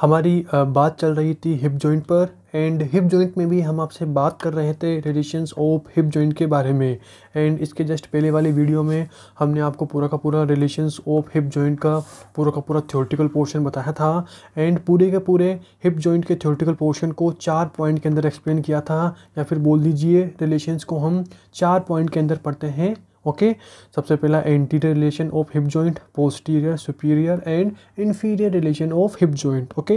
हमारी बात चल रही थी हिप जॉइंट पर एंड हिप जॉइंट में भी हम आपसे बात कर रहे थे रेडिएशंस ऑफ हिप जॉइंट के बारे में एंड इसके जस्ट पहले वाली वीडियो में हमने आपको पूरा का पूरा रिलेशंस ऑफ हिप जॉइंट का पूरा का पूरा थ्योरेटिकल पोर्शन बताया था एंड पूरे के पूरे हिप जॉइंट के थ्योरेटिकल पोर्शन को चार पॉइंट के अंदर एक्सप्लेन किया था या फिर बोल दीजिए रिलेशंस को हम चार पॉइंट के अंदर पढ़ते हैं ओके सबसे पहला anterior relation of hip joint posterior superior and inferior relation of hip joint okay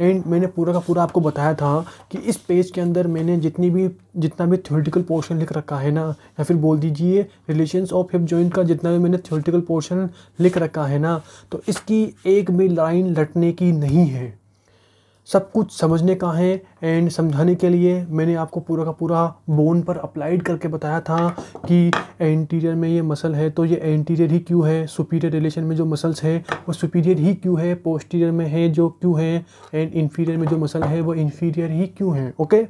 and मैंने पूरा का पूरा आपको बताया था कि इस पेज के अंदर मैंने जितनी भी जितना भी थ्योरेटिकल पोर्शन लिख रखा है ना या फिर बोल दीजिए रिलेशन ऑफ हिप जॉइंट का जितना भी मैंने थ्योरेटिकल पोर्शन लिख रखा है ना तो इसकी एक भी लाइन लटने की नहीं है सब कुछ समझने का है एंड समझाने के लिए मैंने आपको पूरा का पूरा बोन पर अप्लाइड करके बताया था कि एंटीरियर में ये मसल है तो ये एंटीरियर ही क्यों है सुपीरियर रिलेशन में जो मसल्स है वो सुपीरियर ही क्यों है पोस्टीरियर में है जो क्यों है एंड इन्फीरियर में जो मसल है वो इन्फीरियर ही क्यों है ओके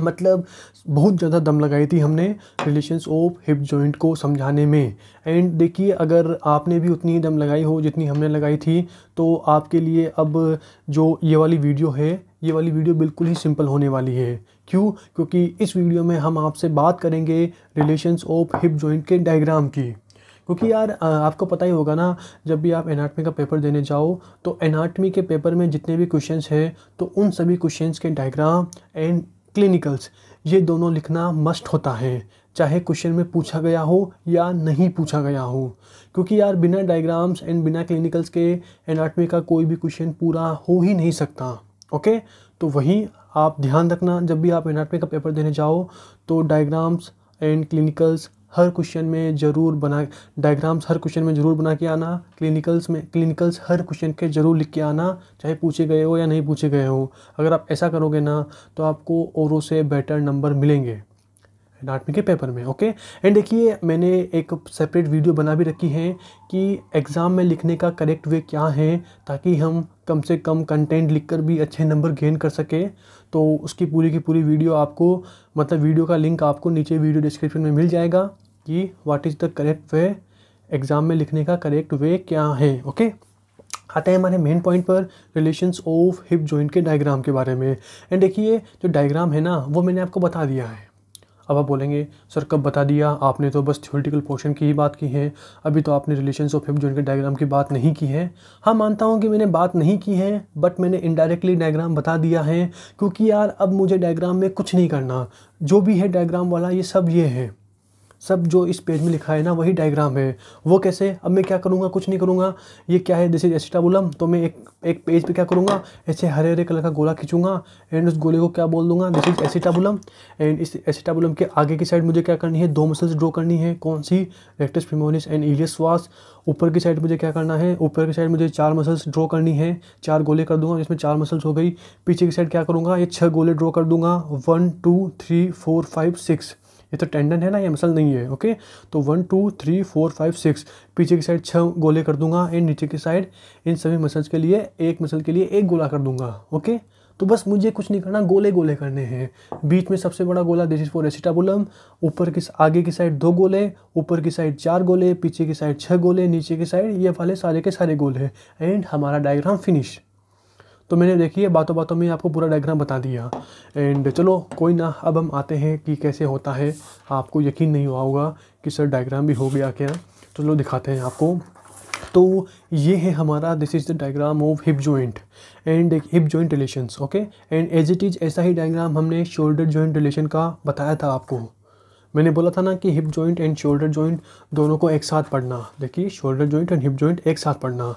मतलब बहुत ज़्यादा दम लगाई थी हमने रिलेशंस ऑफ हिप जॉइंट को समझाने में एंड देखिए अगर आपने भी उतनी दम लगाई हो जितनी हमने लगाई थी तो आपके लिए अब जो ये वाली वीडियो है ये वाली वीडियो बिल्कुल ही सिंपल होने वाली है क्यों क्योंकि इस वीडियो में हम आपसे बात करेंगे रिलेशंस ऑफ हिप जॉइंट के डायग्राम की क्योंकि यार आपको पता ही होगा ना जब भी आप एनाटमी का पेपर देने जाओ तो एनाटमी के पेपर में जितने भी क्वेश्चंस हैं तो उन सभी क्वेश्चंस के डायग्राम एंड क्लिनिकल्स ये दोनों लिखना मस्ट होता है चाहे क्वेश्चन में पूछा गया हो या नहीं पूछा गया हो क्योंकि यार बिना डायग्राम्स एंड बिना क्लिनिकल्स के एनाटमी का कोई भी क्वेश्चन पूरा हो ही नहीं सकता ओके तो वही आप ध्यान रखना जब भी आप एनाटमी का पेपर देने जाओ तो डायग्राम्स एंड क्लिनिकल्स हर क्वेश्चन में ज़रूर बना डायग्राम्स हर क्वेश्चन में ज़रूर बना के आना क्लिनिकल्स में क्लिनिकल्स हर क्वेश्चन के ज़रूर लिख के आना चाहे पूछे गए हो या नहीं पूछे गए हो अगर आप ऐसा करोगे ना तो आपको औरों से बेटर नंबर मिलेंगे आठवीं के पेपर में ओके एंड देखिए मैंने एक सेपरेट वीडियो बना भी रखी है कि एग्ज़ाम में लिखने का करेक्ट वे क्या है ताकि हम कम से कम कंटेंट लिखकर भी अच्छे नंबर गेन कर सके तो उसकी पूरी की पूरी वीडियो आपको मतलब वीडियो का लिंक आपको नीचे वीडियो डिस्क्रिप्शन में मिल जाएगा कि what is the correct way exam में लिखने का करेक्ट वे क्या है ओके okay? आते हैं हमारे मेन पॉइंट पर रिलेशंस ऑफ हिप जॉइंट के डायग्राम के बारे में एंड देखिए जो डायग्राम है ना वो मैंने आपको बता दिया है अब आप बोलेंगे सर कब बता दिया आपने तो बस थ्योरेटिकल पोर्शन की ही बात की है अभी तो आपने रिलेशंस ऑफ हिप जॉइंट के डायग्राम की बात नहीं की है हाँ मानता हूँ कि मैंने बात नहीं की है बट मैंने इनडायरेक्टली डायग्राम बता दिया है क्योंकि यार अब मुझे डायग्राम में कुछ नहीं करना जो भी है डायग्राम वाला ये सब ये है सब जो इस पेज में लिखा है ना वही डायग्राम है वो कैसे अब मैं क्या करूँगा कुछ नहीं करूँगा ये क्या है जैसे एसिटाबुलम तो मैं एक एक पेज पे क्या करूँगा ऐसे हरे हरे कलर का गोला खींचूंगा एंड उस गोले को क्या बोल दूंगा दिस इज एसिटाबुलम एंड इस एसिटाबुलम के आगे की साइड मुझे क्या करनी है दो मसल्स ड्रॉ करनी है कौन सी rectus femoris and iliopsoas ऊपर की साइड मुझे क्या करना है ऊपर की साइड मुझे चार मसल्स ड्रॉ करनी है चार गोले कर दूंगा जिसमें चार मसल्स हो गई पीछे की साइड क्या करूँगा ये छः गोले ड्रॉ कर दूंगा one two three four five six ये तो टेंडन है ना ये मसल नहीं है ओके तो one two three four five six पीछे की साइड छः गोले कर दूंगा एंड नीचे की साइड इन सभी मसल्स के लिए एक मसल के लिए एक गोला कर दूंगा ओके तो बस मुझे कुछ नहीं करना गोले गोले करने हैं बीच में सबसे बड़ा गोला दिस इज फॉर एसिटाबुलम ऊपर की आगे की साइड दो गोले ऊपर की साइड चार गोले पीछे की साइड छः गोले नीचे की साइड ये वाले सारे के सारे गोले एंड हमारा डायग्राम फिनिश तो मैंने देखिए बातों बातों में आपको पूरा डायग्राम बता दिया एंड चलो कोई ना अब हम आते हैं कि कैसे होता है आपको यकीन नहीं हुआ होगा कि सर डायग्राम भी हो गया क्या तो चलो दिखाते हैं आपको तो ये है हमारा this is the diagram of hip joint and hip joint relations okay and as it is ऐसा ही डायग्राम हमने शोल्डर जॉइंट रिलेशन का बताया था आपको मैंने बोला था ना कि hip joint and shoulder joint दोनों को एक साथ पढ़ना देखिए shoulder joint and hip joint एक साथ पढ़ना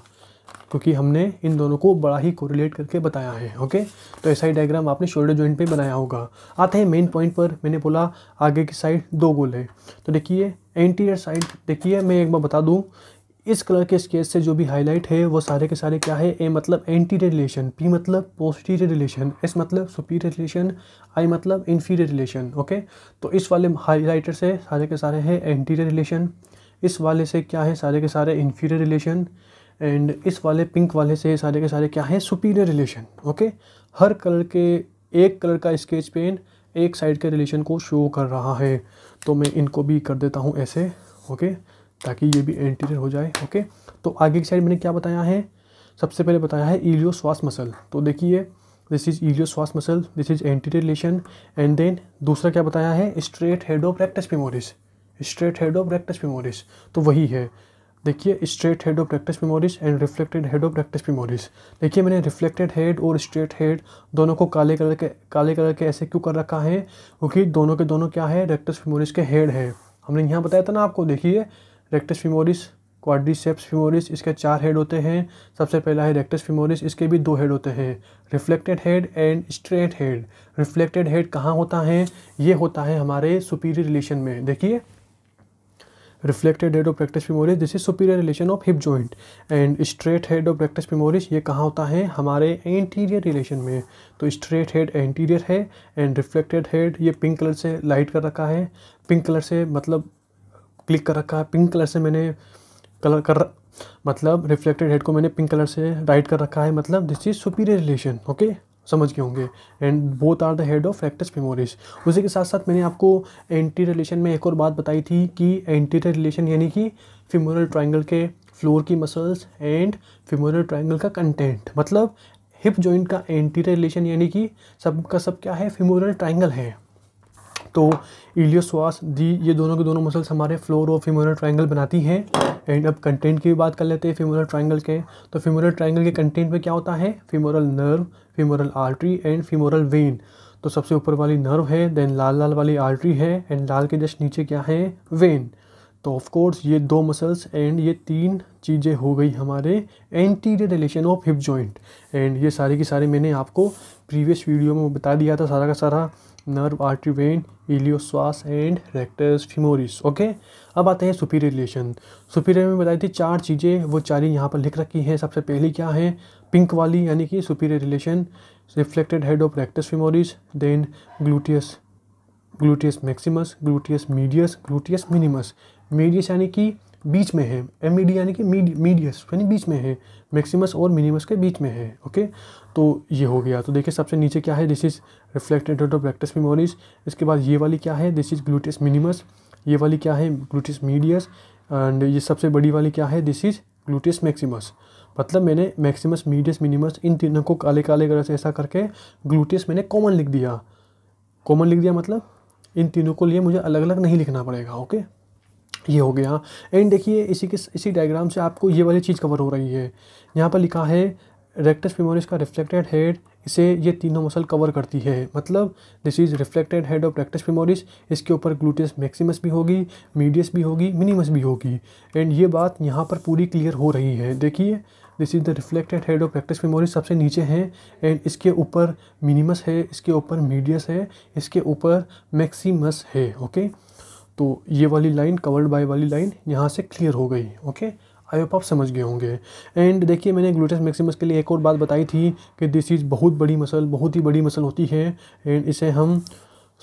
क्योंकि हमने इन दोनों को बड़ा ही कोरिलेट करके बताया है ओके तो ऐसा ही डायग्राम आपने शोल्डर जॉइंट पे बनाया होगा आते हैं मेन पॉइंट पर मैंने बोला आगे की साइड दो गोल है तो देखिए एंटीरियर साइड देखिए मैं एक बार बता दूँ इस कलर के स्केच से जो भी हाईलाइट है वो सारे के सारे क्या है ए मतलब एंटीरियर रिलेशन पी मतलब पोस्टीरियर रिलेशन एस मतलब सुपीरियर रिलेशन आई मतलब इन्फीरियर रिलेशन ओके तो इस वाले हाईलाइटर से सारे के सारे है एंटीरियर रिलेशन इस वाले से क्या है सारे के सारे इन्फीरियर रिलेशन एंड इस वाले पिंक वाले से सारे के सारे क्या है सुपीरियर रिलेशन ओके हर कलर के एक कलर का स्केच पेन एक साइड के रिलेशन को शो कर रहा है तो मैं इनको भी कर देता हूँ ऐसे ओके ताकि ये भी एंटीरियर हो जाए ओके तो आगे की साइड मैंने क्या बताया है सबसे पहले बताया है ईलियो श्वास मसल तो देखिए this is iliopsoas muscle this is anterior relation and then दूसरा क्या बताया है straight head of rectus femoris straight head of rectus femoris तो वही है देखिए straight head of rectus femoris and reflected head of rectus femoris देखिए मैंने रिफ्लेक्टेड हेड और स्ट्रेट हेड दोनों को काले कलर के काले कलर के ऐसे क्यों कर रखा है क्योंकि दोनों के दोनों क्या है रेक्टस मेमोरीज के हेड है हमने यहाँ बताया था ना आपको देखिए रेक्टस मेमोरीज क्वाड्रीसेप्स फिमोरिस इसके चार हेड होते हैं सबसे पहला है रेक्टस फिमोरिस इसके भी दो हेड होते हैं reflected head and straight head reflected head कहाँ होता है ये होता है हमारे सुपीरियर रिलेशन में देखिए reflected head of rectus femoris this is superior relation of hip joint and straight head of rectus femoris ये कहाँ होता है हमारे एंटीरियर रिलेशन में तो स्ट्रेट हेड एंटीरियर है एंड रिफ्लेक्टेड हेड ये पिंक कलर से लाइट कर रखा है पिंक कलर से मतलब क्लिक कर रखा है पिंक कलर से मैंने कलर कर मतलब रिफ्लेक्टेड हेड को मैंने पिंक कलर से राइट कर रखा है मतलब this is superior relation okay समझ गए होंगे and both are the head of rectus femoris उसी के साथ साथ मैंने आपको एंटी रिलेशन में एक और बात बताई थी कि एंटी रिलेशन यानी कि फिमोरल ट्राइंगल के फ्लोर की मसल्स एंड फिमोरल ट्राइंगल का कंटेंट मतलब हिप जॉइंट का एंटी रिलेशन यानी कि सब का सब क्या है फिमोरल ट्राइंगल है तो इलियोसवास दी ये दोनों के दोनों मसल्स हमारे फ्लोर और फिमोरल ट्राइंगल बनाती हैं एंड अब कंटेंट की भी बात कर लेते हैं फीमोरल ट्राइंगल के तो फीमोरल ट्राइंगल के कंटेंट में क्या होता है femoral nerve femoral artery and femoral vein तो सबसे ऊपर वाली नर्व है देन लाल लाल वाली आर्टरी है एंड लाल के जस्ट नीचे क्या है वेन तो ऑफ कोर्स ये दो मसल्स एंड ये तीन चीज़ें हो गई हमारे anterior relation of hip joint and ये सारी की सारी मैंने आपको प्रीवियस वीडियो में बता दिया था सारा का सारा nerve artery vein iliopsoas and rectus femoris okay अब आते हैं सुपीरियर रिलेशन सुपीरियर में बताई थी चार चीज़ें वो चार ही यहाँ पर लिख रखी हैं सबसे पहली क्या है पिंक वाली यानी कि superior relation reflected head of rectus femoris then gluteus gluteus maximus gluteus medius gluteus minimus medius यानी कि बीच में है एम e यानी कि मीडियस यानी बीच में है मैक्सिमस और मिनिमस के बीच में है ओके तो ये हो गया तो देखिए सबसे नीचे क्या है this is reflected of rectus femoris इसके बाद ये वाली क्या है दिस इज़ ग्लूटिस मिनिमस ये वाली क्या है ग्लूटिस मीडियस एंड ये सबसे बड़ी वाली क्या है दिस इज़ ग्लूटिस मैक्सिमस मतलब मैंने मैक्सिमस मीडियस मिनिमस इन तीनों को काले काले कलर से ऐसा करके ग्लूटिस मैंने कॉमन लिख दिया कॉमन लिख दिया मतलब इन तीनों को लिए मुझे अलग अलग नहीं लिखना पड़ेगा ओके ये हो गया एंड देखिए इसी के इसी डायग्राम से आपको ये वाली चीज़ कवर हो रही है यहाँ पर लिखा है रेक्टस फिमोरिस का रिफ्लेक्टेड हेड इसे ये तीनों मसल कवर करती है मतलब this is reflected head of rectus femoris इसके ऊपर ग्लूटियस मैक्सिमस भी होगी मीडियस भी होगी मिनिमस भी होगी एंड ये बात यहाँ पर पूरी क्लियर हो रही है देखिए this is the reflected head of rectus femoris सबसे नीचे है एंड इसके ऊपर मिनिमस है इसके ऊपर मीडियस है इसके ऊपर मैक्सीमस है ओके okay? तो ये वाली लाइन कवर्ड बाय वाली लाइन यहाँ से क्लियर हो गई ओके आई होप आप समझ गए होंगे एंड देखिए मैंने ग्लूटस मैक्सिमस के लिए एक और बात बताई थी कि दिस इज़ बहुत बड़ी मसल बहुत ही बड़ी मसल होती है एंड इसे हम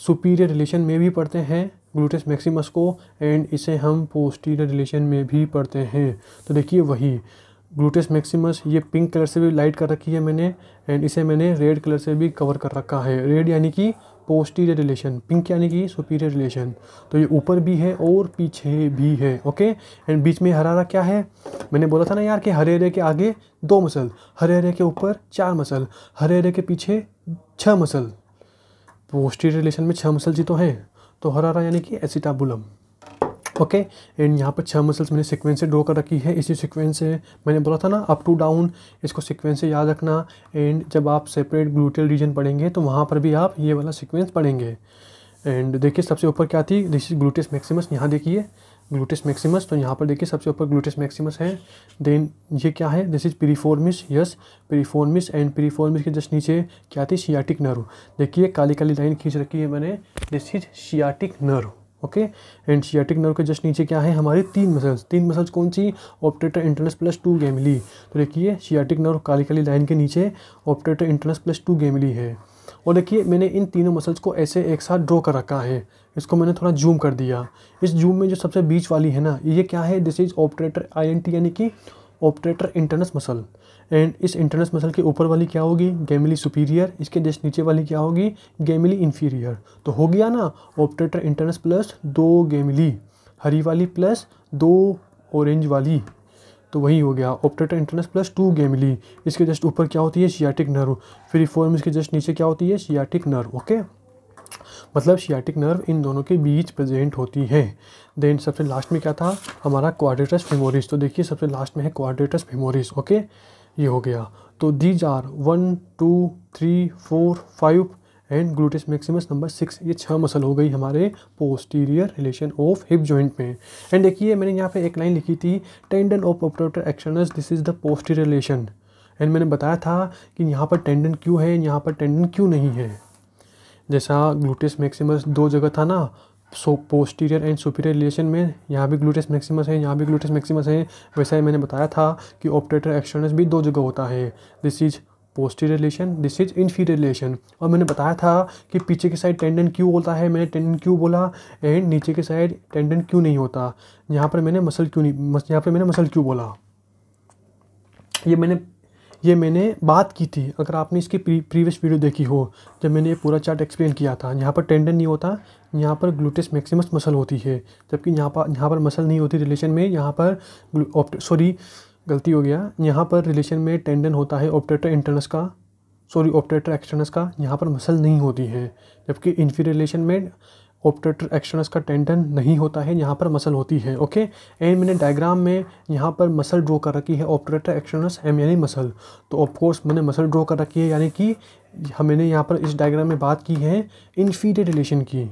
सुपीरियर रिलेशन में भी पढ़ते हैं ग्लूटस मैक्सिमस को एंड इसे हम पोस्टीरियर रिलेशन में भी पढ़ते हैं तो देखिए वही ग्लूटस मैक्सिमस ये पिंक कलर से भी लाइट कर रखी है मैंने एंड इसे मैंने रेड कलर से भी कवर कर रखा है रेड यानी कि पोस्टीरियर रिलेशन पिंक यानी कि सुपीरियर रिलेशन तो ये ऊपर भी है और पीछे भी है ओके एंड बीच में हरारा क्या है मैंने बोला था ना यार कि हरे हरे के आगे दो मसल हरे हरे के ऊपर चार मसल हरे हरे के पीछे छः मसल पोस्टीरियर रिलेशन में छः मसल जी तो हैं तो हरारा यानी कि एसिटाबुलम ओके एंड यहाँ पर छह मसल्स मैंने सिक्वेंस से ड्रो कर रखी है इसी सिक्वेंस से मैंने बोला था ना अप टू डाउन इसको सिक्वेंस से याद रखना एंड जब आप सेपरेट ग्लूटियल रीजन पढ़ेंगे तो वहाँ पर भी आप ये वाला सिक्वेंस पढ़ेंगे एंड देखिए सबसे ऊपर क्या थी दिस इज ग्लूटिस मैक्सिमस यहाँ देखिए ग्लूटिस मैक्सिमस तो यहाँ पर देखिए सबसे ऊपर ग्लूटिस मैक्सिमस है देन ये क्या है this is piriformis yes piriformis and piriformis के जस्ट नीचे क्या थी शियाटिक नर्व देखिए काली काली लाइन खींच रखी है मैंने this is sciatic nerve okay and sciatic nerve के जस्ट नीचे क्या है हमारे तीन मसल्स तीन मसल्स कौन सी obturator internus plus two gemelli तो देखिए सियाटिक नर्व काली काली लाइन के नीचे obturator internus plus two gemelli है और देखिए मैंने इन तीनों मसल्स को ऐसे एक साथ ड्रॉ कर रखा है इसको मैंने थोड़ा जूम कर दिया इस जूम में जो सबसे बीच वाली है ना ये क्या है दिस इज ऑपरेटर आई यानी कि ऑपरेटर इंटरनस मसल एंड इस इंटरनस मसल के ऊपर वाली क्या होगी गैमिली सुपीरियर इसके जस्ट नीचे वाली क्या होगी गैमिली इन्फीरियर तो हो गया ना ऑपरेटर इंटरनस प्लस दो गैमिली हरी वाली प्लस दो ऑरेंज वाली तो वही हो गया obturator internus plus two gemelli इसके जस्ट ऊपर क्या होती है सियाटिक नर्व फ्री फॉर्म इसके जस्ट नीचे क्या होती है सियाटिक नर्व ओके मतलब शियाटिक नर्व इन दोनों के बीच प्रेजेंट होती है देन सबसे लास्ट में क्या था हमारा क्वाड्रेटस फेमोरिस तो देखिए सबसे लास्ट में है क्वाड्रेटस फेमोरिस ओके ये हो गया तो these are one two three four five and gluteus maximus number six ये छह मसल हो गई हमारे posterior relation of hip joint में एंड देखिए मैंने यहाँ पे एक लाइन लिखी थी tendon of obturator externus this is the posterior relation and मैंने बताया था कि यहाँ पर टेंडन क्यों है यहाँ पर टेंडन क्यों नहीं है जैसा ग्लूटिस मैक्सिमस दो जगह था ना so posterior and superior relation में यहाँ भी ग्लूटस मैक्सिमस है यहाँ भी ग्लूटस मैक्सिमस है वैसा ही मैंने बताया था कि ऑपरेटर एक्सटर्नस भी दो जगह होता है this is posterior relation this is inferior relation और मैंने बताया था कि पीछे के साइड टेंडन क्यों होता है मैंने टेंडन क्यों बोला एंड नीचे के साइड टेंडन क्यों नहीं होता यहाँ पर मैंने मसल क्यों नहीं यहाँ पर मैंने मसल क्यों बोला ये मैंने ये मैंने बात की थी अगर आपने इसकी प्री प्रीवियस वीडियो देखी हो जब मैंने ये पूरा चार्ट एक्सप्लेन किया था यहाँ पर टेंडन नहीं होता यहाँ पर ग्लूटेस मैक्सिमस मसल होती है जबकि यहाँ पर यहाँ पर मसल नहीं होती रिलेशन में यहाँ पर सॉरी गलती हो गया यहाँ पर रिलेशन में टेंडन होता है ऑप्टेटर इंटरनस का सॉरी ऑप्टेटर एक्सटर्नस का यहाँ पर मसल नहीं होती है जबकि इन्फी रिलेशन में ऑप्टेटर एक्शनस का टेंडन नहीं होता है यहाँ पर मसल होती है ओके एंड मैंने डायग्राम में यहाँ पर मसल ड्रॉ कर रखी है ऑप्टेटर एक्शनस एम यानी मसल तो ऑफकोर्स मैंने मसल ड्रॉ कर रखी है यानी कि मैंने यहाँ पर इस डायग्राम में बात की है इन्फीरियर रिलेशन की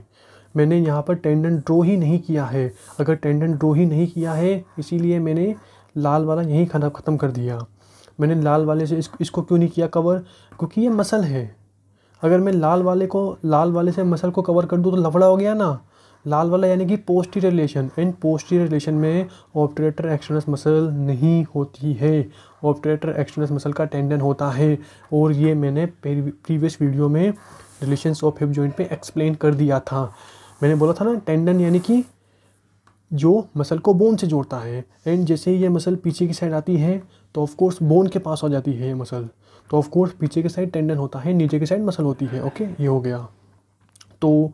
मैंने यहाँ पर टेंडन ड्रो ही नहीं किया है अगर टेंडन ड्रो ही नहीं किया है इसीलिए मैंने लाल वाला यहीं ख़त्म कर दिया मैंने लाल वाले से इस, इसको क्यों नहीं किया कवर क्योंकि ये मसल है अगर मैं लाल वाले को लाल वाले से मसल को कवर कर दूँ तो लफड़ा हो गया ना लाल वाला यानी कि posterior relation and posterior relation में ऑपरेटर एक्सटर्नस मसल नहीं होती है ऑपरेटर एक्सटर्नस मसल का टेंडन होता है और ये मैंने प्रीवियस वीडियो में रिलेशन ऑफ हिप जॉइंट पे एक्सप्लेन कर दिया था मैंने बोला था ना टेंडन यानी कि जो मसल को बोन से जोड़ता है एंड जैसे ही ये मसल पीछे की साइड आती है तो ऑफकोर्स बोन के पास आ जाती है ये मसल तो ऑफकोर्स पीछे के साइड टेंडन होता है नीचे के साइड मसल होती है ओके ये हो गया तो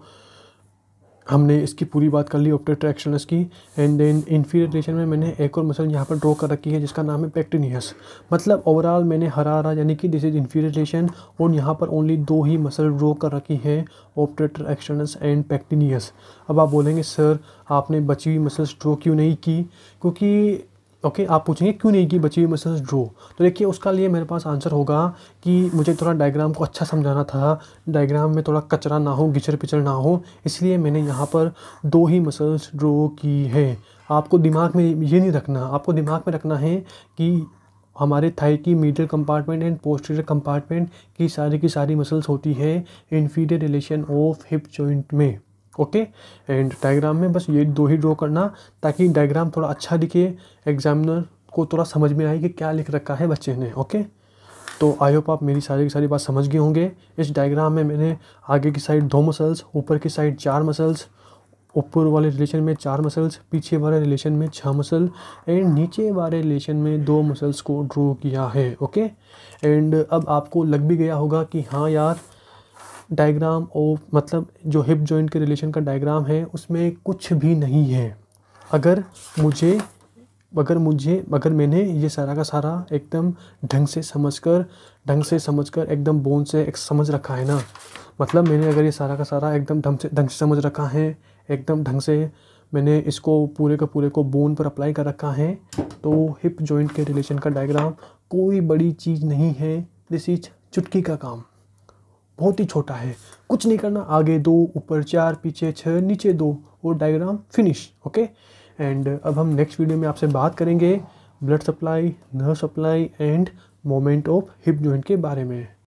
हमने इसकी पूरी बात कर ली ऑप्टर ट्रैक्शनस की एंड देन इन्फीरियर रिलेशन में मैंने एक और मसल यहाँ पर ड्रॉ कर रखी है जिसका नाम है पेक्टिनियस मतलब ओवरऑल मैंने हरा रहा यानी कि दिस इज इन्फीरियर रिलेशन और यहाँ पर ओनली दो ही मसल ड्रॉ कर रखी है ऑप्टर ट्रैक्शनस एंड पेक्टिनियस अब आप बोलेंगे सर आपने बची हुई मसल्स ड्रॉ क्यों नहीं की क्योंकि ओके आप पूछेंगे क्यों नहीं की बची हुई मसल्स ड्रो तो देखिए उसका लिए मेरे पास आंसर होगा कि मुझे थोड़ा डायग्राम को अच्छा समझाना था डायग्राम में थोड़ा कचरा ना हो गिचर पिचर ना हो इसलिए मैंने यहाँ पर दो ही मसल्स ड्रो की है आपको दिमाग में ये नहीं रखना आपको दिमाग में रखना है कि हमारे थाई की medial compartment and posterior compartment की सारी की सारी मसल्स होती है inferior relation of hip joint में ओके एंड डायग्राम में बस ये दो ही ड्रॉ करना ताकि डायग्राम थोड़ा अच्छा दिखे एग्जामिनर को थोड़ा समझ में आए कि क्या लिख रखा है बच्चे ने ओके तो आई होप आप मेरी सारी की सारी बात समझ गए होंगे इस डायग्राम में मैंने आगे की साइड दो मसल्स ऊपर की साइड चार मसल्स ऊपर वाले रिलेशन में चार मसल्स पीछे वाले रिलेशन में छः मसल एंड नीचे वाले रिलेशन में दो मसल्स को ड्रॉ किया है ओके एंड अब आपको लग भी गया होगा कि हाँ यार डायग्राम ऑफ मतलब जो हिप जॉइंट के रिलेशन का डायग्राम है उसमें कुछ भी नहीं है अगर मुझे अगर मुझे अगर मैंने ये सारा का सारा एकदम ढंग से समझकर ढंग से समझकर एकदम बोन से एक समझ रखा है ना मतलब मैंने अगर ये सारा का सारा एकदम ढंग से ढंग से समझ रखा है एकदम ढंग से मैंने इसको पूरे का पूरे को बोन पर अप्लाई कर रखा है तो हिप जॉइंट के रिलेशन का डायग्राम कोई बड़ी चीज़ नहीं है दिस इज चुटकी का काम बहुत ही छोटा है कुछ नहीं करना आगे दो ऊपर चार पीछे छः नीचे दो और डायग्राम फिनिश ओके एंड अब हम नेक्स्ट वीडियो में आपसे बात करेंगे blood supply nerve supply and movement of hip joint के बारे में